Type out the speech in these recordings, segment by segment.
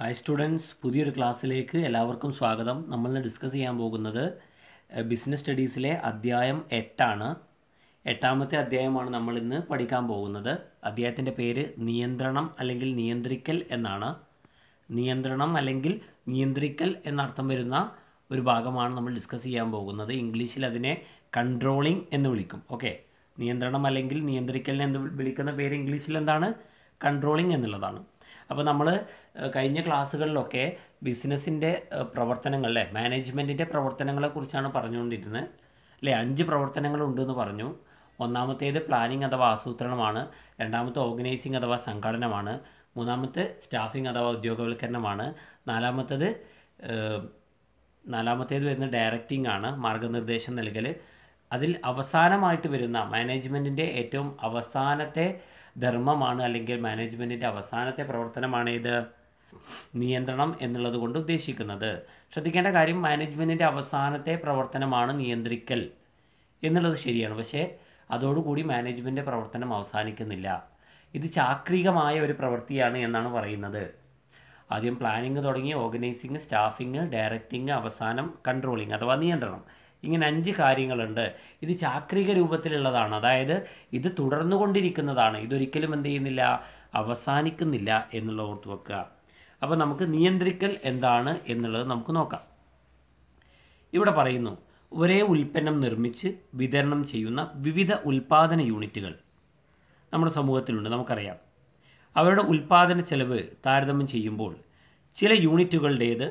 hi students പുതിയൊരു ക്ലാസ്സിലേക്ക് എല്ലാവർക്കും സ്വാഗതം നമ്മൾ ഇന്ന് ഡിസ്കസ് ചെയ്യാൻ പോകുന്നത് ബിസിനസ് സ്റ്റഡീസിലെ അധ്യായം എട്ടാണ് എട്ടാമത്തെ അധ്യായമാണ് നമ്മൾ ഇന്ന് പഠിക്കാൻ പോകുന്നത് അധ്യായത്തിൻ്റെ പേര് നിയന്ത്രണം അല്ലെങ്കിൽ നിയന്ത്രിക്കൽ എന്നാണ് നിയന്ത്രണം അല്ലെങ്കിൽ നിയന്ത്രിക്കൽ എന്നർത്ഥം വരുന്ന ഒരു ഭാഗമാണ് നമ്മൾ ഡിസ്കസ് ചെയ്യാൻ പോകുന്നത് ഇംഗ്ലീഷിൽ അതിനെ കൺട്രോളിംഗ് എന്ന് വിളിക്കും ഓക്കെ നിയന്ത്രണം അല്ലെങ്കിൽ നിയന്ത്രിക്കൽ എന്ന് വിളിക്കുന്ന പേര് ഇംഗ്ലീഷിൽ എന്താണ് കൺട്രോളിംഗ് എന്നുള്ളതാണ് അപ്പോൾ നമ്മൾ കഴിഞ്ഞ ക്ലാസ്സുകളിലൊക്കെ ബിസിനസ്സിൻ്റെ പ്രവർത്തനങ്ങൾ അല്ലേ മാനേജ്മെൻറ്റിൻ്റെ പ്രവർത്തനങ്ങളെക്കുറിച്ചാണ് പറഞ്ഞുകൊണ്ടിരുന്നത് അല്ലേ അഞ്ച് പ്രവർത്തനങ്ങളുണ്ടെന്ന് പറഞ്ഞു ഒന്നാമത്തേത് പ്ലാനിംഗ് അഥവാ ആസൂത്രണമാണ് രണ്ടാമത്തെ ഓർഗനൈസിംഗ് അഥവാ സംഘടനമാണ് മൂന്നാമത്തെ സ്റ്റാഫിംഗ് അഥവാ ഉദ്യോഗവൽക്കരണമാണ് നാലാമത്തേത് നാലാമത്തേത് വരുന്ന ഡയറക്റ്റിംഗ് ആണ് മാർഗനിർദ്ദേശം നൽകൽ അതിൽ അവസാനമായിട്ട് വരുന്ന മാനേജ്മെൻറ്റിൻ്റെ ഏറ്റവും അവസാനത്തെ ധർമ്മമാണ് അല്ലെങ്കിൽ മാനേജ്മെൻറ്റിൻ്റെ അവസാനത്തെ പ്രവർത്തനമാണ് ഇത് നിയന്ത്രണം എന്നുള്ളത് കൊണ്ട് ഉദ്ദേശിക്കുന്നത് ശ്രദ്ധിക്കേണ്ട കാര്യം മാനേജ്മെൻറ്റിൻ്റെ അവസാനത്തെ പ്രവർത്തനമാണ് നിയന്ത്രിക്കൽ എന്നുള്ളത് ശരിയാണ് പക്ഷേ അതോടുകൂടി മാനേജ്മെൻറ്റിൻ്റെ പ്രവർത്തനം അവസാനിക്കുന്നില്ല ഇത് ചാക്രികമായ ഒരു പ്രവൃത്തിയാണ് എന്നാണ് പറയുന്നത് ആദ്യം പ്ലാനിങ് തുടങ്ങി ഓർഗനൈസിങ് സ്റ്റാഫിങ് ഡയറക്റ്റിങ് അവസാനം കൺട്രോളിങ് അഥവാ നിയന്ത്രണം ഇങ്ങനെ അഞ്ച് കാര്യങ്ങളുണ്ട് ഇത് ചാക്രിക രൂപത്തിലുള്ളതാണ് അതായത് ഇത് തുടർന്നുകൊണ്ടിരിക്കുന്നതാണ് ഇതൊരിക്കലും എന്ത് ചെയ്യുന്നില്ല അവസാനിക്കുന്നില്ല എന്നുള്ള ഓർത്ത് വെക്കുക അപ്പോൾ നമുക്ക് നിയന്ത്രിക്കൽ എന്താണ് എന്നുള്ളത് നമുക്ക് നോക്കാം ഇവിടെ പറയുന്നു ഒരേ ഉൽപ്പന്നം നിർമ്മിച്ച് വിതരണം ചെയ്യുന്ന വിവിധ ഉൽപ്പാദന യൂണിറ്റുകൾ നമ്മുടെ സമൂഹത്തിലുണ്ട് നമുക്കറിയാം അവരുടെ ഉൽപ്പാദന ചെലവ് താരതമ്യം ചെയ്യുമ്പോൾ ചില യൂണിറ്റുകളുടേത്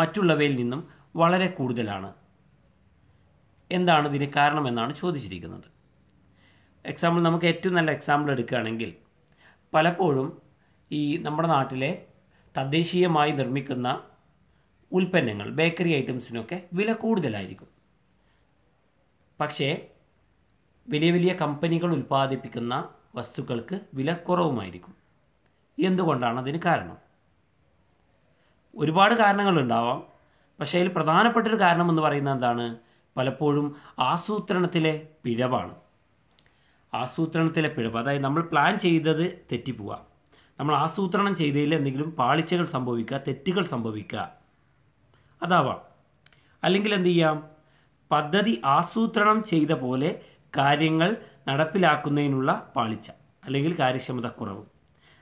മറ്റുള്ളവയിൽ നിന്നും വളരെ കൂടുതലാണ് എന്താണ് ഇതിന് കാരണമെന്നാണ് ചോദിച്ചിരിക്കുന്നത് എക്സാമ്പിൾ നമുക്ക് ഏറ്റവും നല്ല എക്സാമ്പിൾ എടുക്കുകയാണെങ്കിൽ പലപ്പോഴും ഈ നമ്മുടെ നാട്ടിലെ തദ്ദേശീയമായി നിർമ്മിക്കുന്ന ഉൽപ്പന്നങ്ങൾ ബേക്കറി ഐറ്റംസിനൊക്കെ വില കൂടുതലായിരിക്കും പക്ഷേ വലിയ വലിയ കമ്പനികൾ ഉൽപ്പാദിപ്പിക്കുന്ന വസ്തുക്കൾക്ക് വില കുറവുമായിരിക്കും എന്തുകൊണ്ടാണ് അതിന് കാരണം ഒരുപാട് കാരണങ്ങളുണ്ടാവാം പക്ഷേ അതിൽ പ്രധാനപ്പെട്ടൊരു കാരണം എന്ന് പറയുന്നത് എന്താണ് പലപ്പോഴും ആസൂത്രണത്തിലെ പിഴവാണ് ആസൂത്രണത്തിലെ പിഴവ് അതായത് നമ്മൾ പ്ലാൻ ചെയ്തത് തെറ്റിപ്പോവുക നമ്മൾ ആസൂത്രണം ചെയ്തതിൽ എന്തെങ്കിലും പാളിച്ചകൾ സംഭവിക്കുക തെറ്റുകൾ സംഭവിക്കുക അതാവാം അല്ലെങ്കിൽ എന്ത് ചെയ്യാം പദ്ധതി ആസൂത്രണം ചെയ്ത പോലെ കാര്യങ്ങൾ നടപ്പിലാക്കുന്നതിനുള്ള പാളിച്ച അല്ലെങ്കിൽ കാര്യക്ഷമത കുറവ്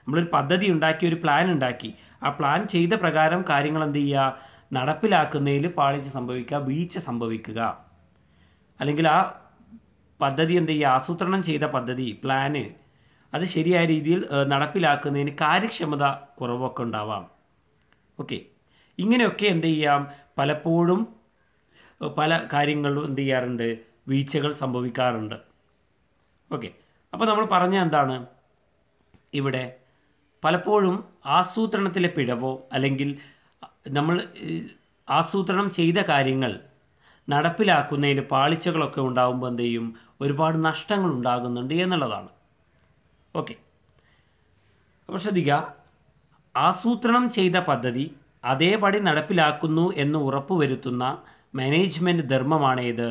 നമ്മളൊരു പദ്ധതി ഉണ്ടാക്കി ഒരു പ്ലാൻ ഉണ്ടാക്കി ആ പ്ലാൻ ചെയ്ത പ്രകാരം കാര്യങ്ങൾ എന്ത് ചെയ്യുക നടപ്പിലാക്കുന്നതിൽ പാളിച്ച സംഭവിക്കുക വീഴ്ച സംഭവിക്കുക അല്ലെങ്കിൽ ആ പദ്ധതി എന്ത് ചെയ്യുക ആസൂത്രണം ചെയ്ത പദ്ധതി പ്ലാന് അത് ശരിയായ രീതിയിൽ നടപ്പിലാക്കുന്നതിന് കാര്യക്ഷമത കുറവൊക്കെ ഉണ്ടാവാം ഓക്കെ ഇങ്ങനെയൊക്കെ എന്ത് ചെയ്യാം പലപ്പോഴും പല കാര്യങ്ങളും എന്ത് ചെയ്യാറുണ്ട് വീഴ്ചകൾ സംഭവിക്കാറുണ്ട് ഓക്കെ അപ്പോൾ നമ്മൾ പറഞ്ഞ എന്താണ് ഇവിടെ പലപ്പോഴും ആസൂത്രണത്തിലെ പിഴവോ അല്ലെങ്കിൽ നമ്മൾ ആസൂത്രണം ചെയ്ത കാര്യങ്ങൾ നടപ്പിലാക്കുന്നതിന് പാളിച്ചകളൊക്കെ ഉണ്ടാകുമ്പോൾ എന്ത് ചെയ്യും ഒരുപാട് നഷ്ടങ്ങൾ ഉണ്ടാകുന്നുണ്ട് എന്നുള്ളതാണ് ഓക്കെ അപ്പോൾ ശ്രദ്ധിക്കുക ആസൂത്രണം ചെയ്ത പദ്ധതി അതേപടി നടപ്പിലാക്കുന്നു എന്ന് ഉറപ്പുവരുത്തുന്ന മാനേജ്മെൻ്റ് ധർമ്മമാണ് ഏത്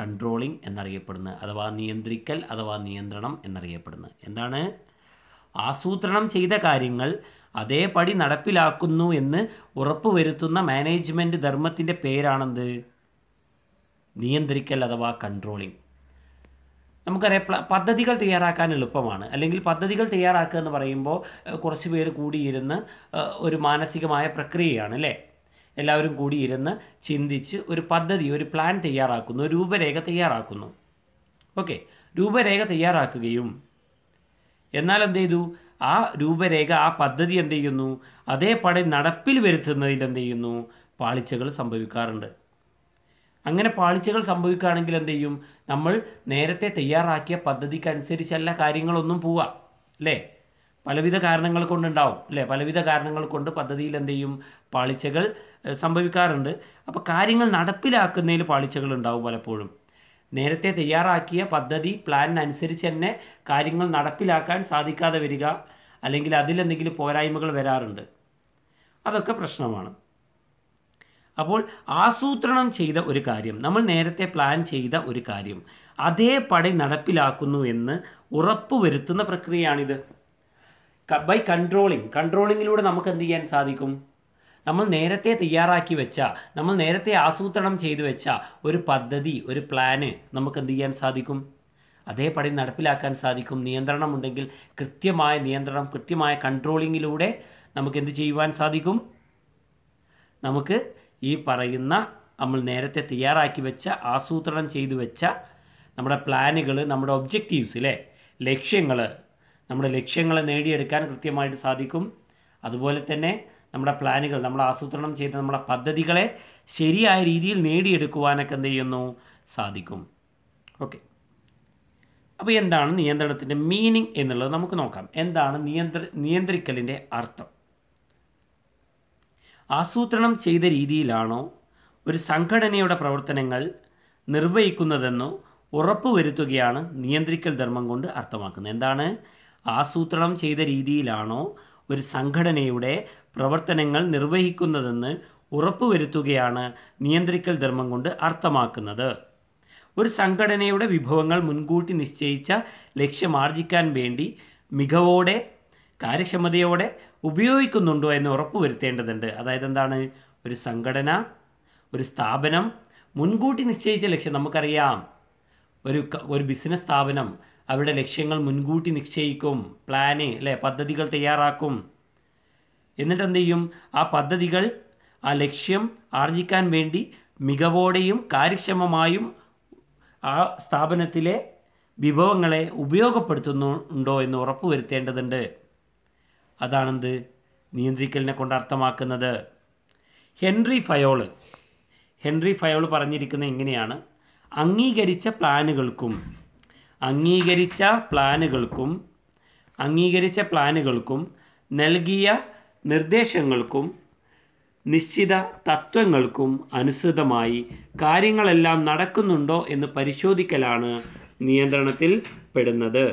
കൺട്രോളിംഗ് എന്നറിയപ്പെടുന്നത് അഥവാ നിയന്ത്രിക്കൽ അഥവാ നിയന്ത്രണം എന്നറിയപ്പെടുന്നത് എന്താണ് ആസൂത്രണം ചെയ്ത കാര്യങ്ങൾ അതേപടി നടപ്പിലാക്കുന്നു എന്ന് ഉറപ്പുവരുത്തുന്ന മാനേജ്മെൻറ്റ് ധർമ്മത്തിൻ്റെ പേരാണെന്ത് നിയന്ത്രിക്കൽ അഥവാ കൺട്രോളിംഗ് നമുക്കറിയാം പദ്ധതികൾ തയ്യാറാക്കാൻ എളുപ്പമാണ് അല്ലെങ്കിൽ പദ്ധതികൾ തയ്യാറാക്കുക എന്ന് പറയുമ്പോൾ കുറച്ച് പേര് കൂടിയിരുന്ന് ഒരു മാനസികമായ പ്രക്രിയയാണ് അല്ലേ എല്ലാവരും കൂടിയിരുന്ന് ചിന്തിച്ച് ഒരു പദ്ധതി ഒരു പ്ലാൻ തയ്യാറാക്കുന്നു രൂപരേഖ തയ്യാറാക്കുന്നു ഓക്കെ രൂപരേഖ തയ്യാറാക്കുകയും എന്നാൽ എന്ത് ചെയ്തു ആ രൂപരേഖ ആ പദ്ധതി എന്ത് ചെയ്യുന്നു അതേപടി നടപ്പിൽ വരുത്തുന്നതിൽ എന്ത് ചെയ്യുന്നു പാളിച്ചകൾ സംഭവിക്കാറുണ്ട് അങ്ങനെ പാളിച്ചകൾ സംഭവിക്കുകയാണെങ്കിൽ എന്ത് ചെയ്യും നമ്മൾ നേരത്തെ തയ്യാറാക്കിയ പദ്ധതിക്കനുസരിച്ചല്ല കാര്യങ്ങളൊന്നും പോവുക അല്ലേ പലവിധ കാരണങ്ങൾ കൊണ്ടുണ്ടാവും അല്ലേ പലവിധ കാരണങ്ങൾ കൊണ്ട് പദ്ധതിയിൽ എന്ത് ചെയ്യും പാളിച്ചകൾ സംഭവിക്കാറുണ്ട് അപ്പോൾ കാര്യങ്ങൾ നടപ്പിലാക്കുന്നതിൽ പാളിച്ചകൾ ഉണ്ടാവും പലപ്പോഴും നേരത്തെ തയ്യാറാക്കിയ പദ്ധതി പ്ലാനിനനുസരിച്ച് തന്നെ കാര്യങ്ങൾ നടപ്പിലാക്കാൻ സാധിക്കാതെ വരിക അല്ലെങ്കിൽ അതിലെന്തെങ്കിലും പോരായ്മകൾ വരാറുണ്ട് അതൊക്കെ പ്രശ്നമാണ് അപ്പോൾ ആസൂത്രണം ചെയ്ത ഒരു കാര്യം നമ്മൾ നേരത്തെ പ്ലാൻ ചെയ്ത ഒരു കാര്യം അതേപടി നടപ്പിലാക്കുന്നു എന്ന് ഉറപ്പുവരുത്തുന്ന പ്രക്രിയയാണിത് ബൈ കൺട്രോളിങ് കൺട്രോളിങ്ങിലൂടെ നമുക്ക് എന്ത് ചെയ്യാൻ സാധിക്കും നമ്മൾ നേരത്തെ തയ്യാറാക്കി വെച്ച നമ്മൾ നേരത്തെ ആസൂത്രണം ചെയ്തു വെച്ച ഒരു പദ്ധതി ഒരു പ്ലാന് നമുക്ക് എന്ത് ചെയ്യാൻ സാധിക്കും അതേപടി നടപ്പിലാക്കാൻ സാധിക്കും നിയന്ത്രണം ഉണ്ടെങ്കിൽ കൃത്യമായ നിയന്ത്രണം കൃത്യമായ കൺട്രോളിങ്ങിലൂടെ നമുക്ക് എന്ത് ചെയ്യുവാൻ സാധിക്കും നമുക്ക് ഈ പറയുന്ന നമ്മൾ നേരത്തെ തയ്യാറാക്കി വെച്ച ആസൂത്രണം ചെയ്തു വെച്ച നമ്മുടെ പ്ലാനുകൾ നമ്മുടെ ഒബ്ജക്റ്റീവ്സ് അല്ലേ ലക്ഷ്യങ്ങൾ നമ്മുടെ ലക്ഷ്യങ്ങളെ നേടിയെടുക്കാൻ കൃത്യമായിട്ട് സാധിക്കും അതുപോലെ തന്നെ നമ്മുടെ പ്ലാനുകൾ നമ്മൾ ആസൂത്രണം ചെയ്ത നമ്മുടെ പദ്ധതികളെ ശരിയായ രീതിയിൽ നേടിയെടുക്കുവാനൊക്കെ എന്ത് ചെയ്യുന്നു സാധിക്കും ഓക്കെ അപ്പോൾ എന്താണ് നിയന്ത്രണത്തിൻ്റെ മീനിങ് എന്നുള്ളത് നമുക്ക് നോക്കാം എന്താണ് നിയന്ത്ര നിയന്ത്രിക്കലിൻ്റെ അർത്ഥം ആസൂത്രണം ചെയ്ത രീതിയിലാണോ ഒരു സംഘടനയുടെ പ്രവർത്തനങ്ങൾ നിർവഹിക്കുന്നതെന്നോ ഉറപ്പുവരുത്തുകയാണ് നിയന്ത്രിക്കൽ ധർമ്മം കൊണ്ട് അർത്ഥമാക്കുന്നത് എന്താണ് ആസൂത്രണം ചെയ്ത രീതിയിലാണോ ഒരു സംഘടനയുടെ പ്രവർത്തനങ്ങൾ നിർവഹിക്കുന്നതെന്ന് ഉറപ്പുവരുത്തുകയാണ് നിയന്ത്രിക്കൽ ധർമ്മം കൊണ്ട് അർത്ഥമാക്കുന്നത് ഒരു സംഘടനയുടെ വിഭവങ്ങൾ മുൻകൂട്ടി നിശ്ചയിച്ച ലക്ഷ്യമാർജിക്കാൻ വേണ്ടി മികവോടെ കാര്യക്ഷമതയോടെ ഉപയോഗിക്കുന്നുണ്ടോ എന്ന് ഉറപ്പുവരുത്തേണ്ടതുണ്ട് അതായത് എന്താണ് ഒരു സംഘടന ഒരു സ്ഥാപനം മുൻകൂട്ടി നിശ്ചയിച്ച ലക്ഷ്യം നമുക്കറിയാം ഒരു ഒരു ബിസിനസ് സ്ഥാപനം അവരുടെ ലക്ഷ്യങ്ങൾ മുൻകൂട്ടി നിശ്ചയിക്കും പ്ലാന് അല്ലേ പദ്ധതികൾ തയ്യാറാക്കും എന്നിട്ട് എന്ത് ചെയ്യും ആ പദ്ധതികൾ ആ ലക്ഷ്യം ആർജിക്കാൻ വേണ്ടി മികവോടെയും കാര്യക്ഷമമായും ആ സ്ഥാപനത്തിലെ വിഭവങ്ങളെ ഉപയോഗപ്പെടുത്തുന്നുണ്ടോ എന്ന് ഉറപ്പുവരുത്തേണ്ടതുണ്ട് അതാണെന്ത് നിയന്ത്രിക്കലിനെ കൊണ്ട് അർത്ഥമാക്കുന്നത് ഹെൻറി ഫയോള് ഹെൻറി ഫയോള് പറഞ്ഞിരിക്കുന്നത് എങ്ങനെയാണ് അംഗീകരിച്ച പ്ലാനുകൾക്കും അംഗീകരിച്ച പ്ലാനുകൾക്കും അംഗീകരിച്ച പ്ലാനുകൾക്കും നൽകിയ നിർദ്ദേശങ്ങൾക്കും നിശ്ചിത തത്വങ്ങൾക്കും അനുസൃതമായി കാര്യങ്ങളെല്ലാം നടക്കുന്നുണ്ടോ എന്ന് പരിശോധിക്കലാണ് നിയന്ത്രണത്തിൽ പെടുന്നത്